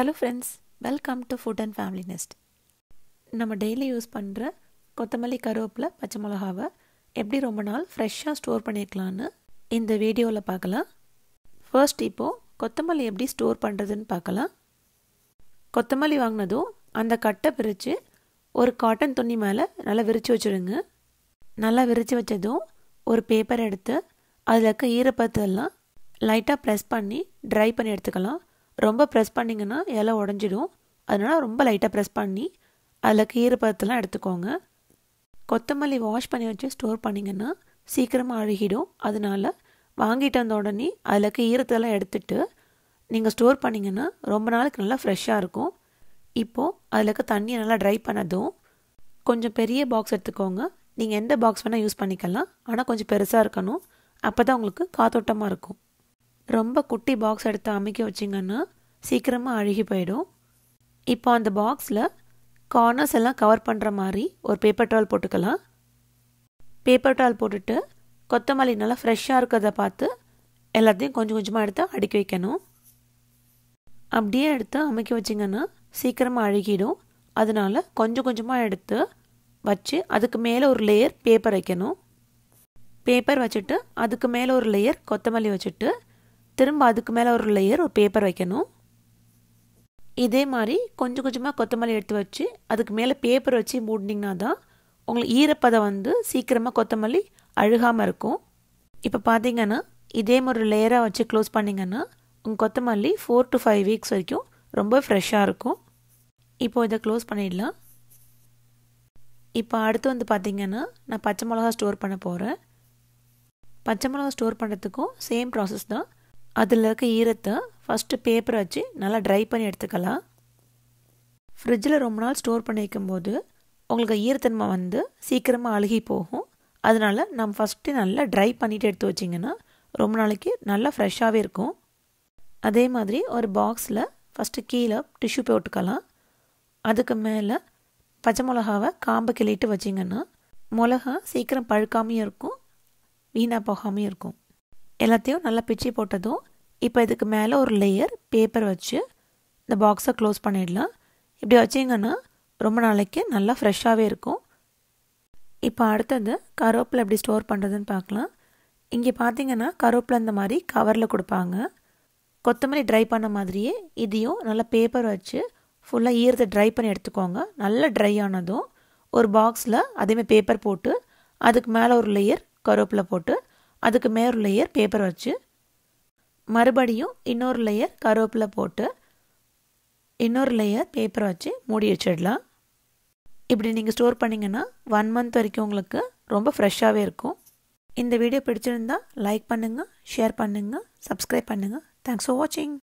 hello friends welcome to food and family nest நம்ம daily use பண்ணுற கொத்தமல்லி கருவேப்பிலை பச்சை மிளகாவை எப்படி ரொம்ப நாள் ஃப்ரெஷ்ஷாக ஸ்டோர் பண்ணியிருக்கலான்னு இந்த வீடியோவில் பார்க்கலாம் ஃபர்ஸ்ட் இப்போது கொத்தமல்லி எப்படி ஸ்டோர் பண்ணுறதுன்னு பார்க்கலாம் கொத்தமல்லி வாங்கினதும் அந்த கட்டை பிரித்து ஒரு காட்டன் துணி மேலே நல்லா விரித்து வச்சுருங்க நல்லா விரித்து வச்சதும் ஒரு பேப்பர் எடுத்து அதில் இருக்க ஈரப்பத்தெல்லாம் லைட்டாக ப்ரெஸ் பண்ணி ட்ரை பண்ணி எடுத்துக்கலாம் ரொம்ப ப்ரெஸ் பண்ணிங்கன்னா இலை உடஞ்சிடும் அதனால் ரொம்ப லைட்டாக ப்ரெஸ் பண்ணி அதில் கீரை பதத்தெல்லாம் எடுத்துக்கோங்க கொத்தமல்லி வாஷ் பண்ணி வச்சு ஸ்டோர் பண்ணிங்கன்னா சீக்கிரமாக அழுகிடும் அதனால் வாங்கிட்டு வந்த உடனே அதில் கீரத்தெல்லாம் எடுத்துட்டு நீங்கள் ஸ்டோர் பண்ணிங்கன்னா ரொம்ப நாளுக்கு நல்லா ஃப்ரெஷ்ஷாக இருக்கும் இப்போது அதில் இருக்க தண்ணியை நல்லா ட்ரை பண்ணதும் கொஞ்சம் பெரிய பாக்ஸ் எடுத்துக்கோங்க நீங்கள் எந்த பாக்ஸ் வேணால் யூஸ் பண்ணிக்கலாம் ஆனால் கொஞ்சம் பெருசாக இருக்கணும் அப்போ தான் உங்களுக்கு காத்தோட்டமாக இருக்கும் ரொம்ப குட்டி பாக்ஸ் எடுத்து அமைக்க வச்சிங்கன்னா சீக்கிரமாக அழுகி போயிடும் இப்போ அந்த பாக்ஸில் கார்னர்ஸ் எல்லாம் கவர் பண்ணுற மாதிரி ஒரு பேப்பர் டால் போட்டுக்கலாம் பேப்பர் டால் போட்டுட்டு கொத்தமல்லி நல்லா ஃப்ரெஷ்ஷாக இருக்கிறத பார்த்து எல்லாத்தையும் கொஞ்சம் கொஞ்சமாக எடுத்து அடுக்கி வைக்கணும் அப்படியே எடுத்து அமைக்க வச்சிங்கன்னா சீக்கிரமாக அழுகிடும் அதனால் கொஞ்சம் கொஞ்சமாக எடுத்து வச்சு அதுக்கு மேலே ஒரு லேயர் பேப்பர் வைக்கணும் பேப்பர் வச்சுட்டு அதுக்கு மேலே ஒரு லேயர் கொத்தமல்லி வச்சுட்டு திரும்ப அதுக்கு மேலே ஒரு லேயர் ஒரு பேப்பர் வைக்கணும் இதே மாதிரி கொஞ்சம் கொஞ்சமாக கொத்தமல்லி எடுத்து வச்சு அதுக்கு மேலே பேப்பர் வச்சு மூடினிங்கன்னா தான் உங்களுக்கு ஈரப்பதம் வந்து சீக்கிரமாக கொத்தமல்லி அழுகாமல் இருக்கும் இப்போ பார்த்தீங்கன்னா இதே மாதிரி லேயராக வச்சு க்ளோஸ் பண்ணிங்கன்னா உங்கள் கொத்தமல்லி ஃபோர் டு ஃபைவ் வீக்ஸ் வரைக்கும் ரொம்ப ஃப்ரெஷ்ஷாக இருக்கும் இப்போது இதை க்ளோஸ் பண்ணிடலாம் இப்போ அடுத்து வந்து பார்த்திங்கன்னா நான் பச்சை மிளகா ஸ்டோர் பண்ண போகிறேன் பச்சை மிளகா ஸ்டோர் பண்ணுறதுக்கும் சேம் ப்ராசஸ் தான் அதில் இருக்க ஈரத்தை ஃபஸ்ட்டு பேப்பரை வச்சு நல்லா ட்ரை பண்ணி எடுத்துக்கலாம் ஃப்ரிட்ஜில் ரொம்ப நாள் ஸ்டோர் பண்ணி வைக்கும்போது உங்களுக்கு ஈரத்தன்மை வந்து சீக்கிரமாக அழுகி போகும் அதனால் நம்ம ஃபஸ்ட்டு நல்லா ட்ரை பண்ணிவிட்டு எடுத்து வச்சிங்கன்னா ரொம்ப நாளைக்கு நல்லா ஃப்ரெஷ்ஷாகவே இருக்கும் அதே மாதிரி ஒரு பாக்ஸில் ஃபஸ்ட்டு கீழே டிஷ்யூ போட்டுக்கலாம் அதுக்கு மேலே பச்சை மிளகாவை காம்பை கிளிட்டு வச்சிங்கன்னா மிளகா சீக்கிரம் பழுக்காமையும் இருக்கும் வீணாக போகாமையும் இருக்கும் எல்லாத்தையும் நல்லா பிச்சு போட்டதும் இப்போ இதுக்கு மேலே ஒரு லேயர் பேப்பர் வச்சு இந்த பாக்ஸை க்ளோஸ் பண்ணிடலாம் இப்படி வச்சிங்கன்னா ரொம்ப நாளைக்கு நல்லா ஃப்ரெஷ்ஷாகவே இருக்கும் இப்போ அடுத்தது கருவேப்பிலை எப்படி ஸ்டோர் பண்ணுறதுன்னு பார்க்கலாம் இங்கே பார்த்தீங்கன்னா கருவேப்பில் இந்த மாதிரி கவரில் கொடுப்பாங்க கொத்தமல்லி ட்ரை பண்ண மாதிரியே இதையும் நல்லா பேப்பர் வச்சு ஃபுல்லாக ஈரத்தை ட்ரை பண்ணி எடுத்துக்கோங்க நல்லா ட்ரை ஆனதும் ஒரு பாக்ஸில் அதேமாதிரி பேப்பர் போட்டு அதுக்கு மேலே ஒரு லேயர் கருவேப்பில் போட்டு அதுக்கு மேல் லேயர் பேப்பர் வச்சு மறுபடியும் இன்னொரு லேயர் கருவேப்பிலை போட்டு இன்னொரு லேயர் பேப்பர் வச்சு மூடி வச்சிடலாம் இப்படி நீங்கள் ஸ்டோர் பண்ணிங்கன்னா ஒன் மந்த் வரைக்கும் உங்களுக்கு ரொம்ப ஃப்ரெஷ்ஷாகவே இருக்கும் இந்த வீடியோ பிடிச்சிருந்தா லைக் பண்ணுங்கள் ஷேர் பண்ணுங்கள் சப்ஸ்கிரைப் பண்ணுங்கள் தேங்க்ஸ் ஃபார் வாட்சிங்